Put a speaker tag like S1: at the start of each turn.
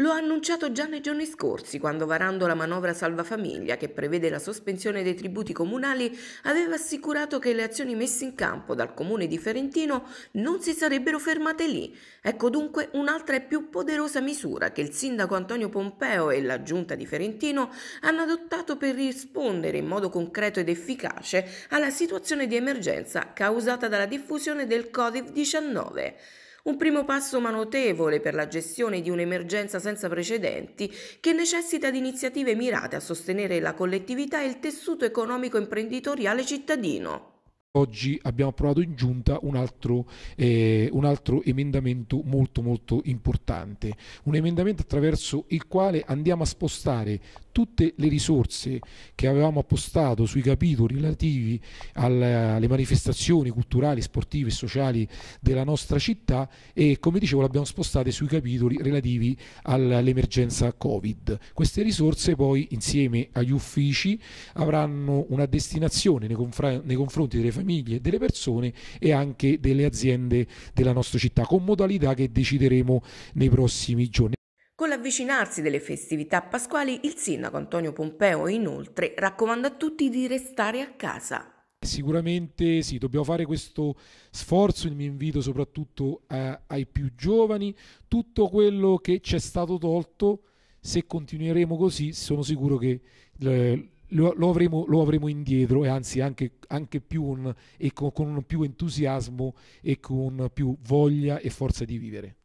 S1: Lo ha annunciato già nei giorni scorsi, quando varando la manovra salvafamiglia che prevede la sospensione dei tributi comunali, aveva assicurato che le azioni messe in campo dal comune di Ferentino non si sarebbero fermate lì. Ecco dunque un'altra e più poderosa misura che il sindaco Antonio Pompeo e la giunta di Ferentino hanno adottato per rispondere in modo concreto ed efficace alla situazione di emergenza causata dalla diffusione del Covid-19 un primo passo ma notevole per la gestione di un'emergenza senza precedenti che necessita di iniziative mirate a sostenere la collettività e il tessuto economico imprenditoriale cittadino.
S2: Oggi abbiamo approvato in giunta un altro, eh, un altro, emendamento molto molto importante, un emendamento attraverso il quale andiamo a spostare tutte le risorse che avevamo appostato sui capitoli relativi alle manifestazioni culturali, sportive e sociali della nostra città e come dicevo le abbiamo spostate sui capitoli relativi all'emergenza Covid. Queste risorse poi insieme agli uffici avranno una destinazione nei, confr nei confronti delle famiglie, delle persone e anche delle aziende della nostra città con modalità che decideremo nei prossimi giorni.
S1: Con l'avvicinarsi delle festività pasquali, il sindaco Antonio Pompeo inoltre raccomanda a tutti di restare a casa.
S2: Sicuramente sì, dobbiamo fare questo sforzo, il mio invito soprattutto eh, ai più giovani, tutto quello che ci è stato tolto, se continueremo così sono sicuro che eh, lo, lo, avremo, lo, avremo, indietro e anzi anche, anche più un, e con, con più entusiasmo e con più voglia e forza di vivere.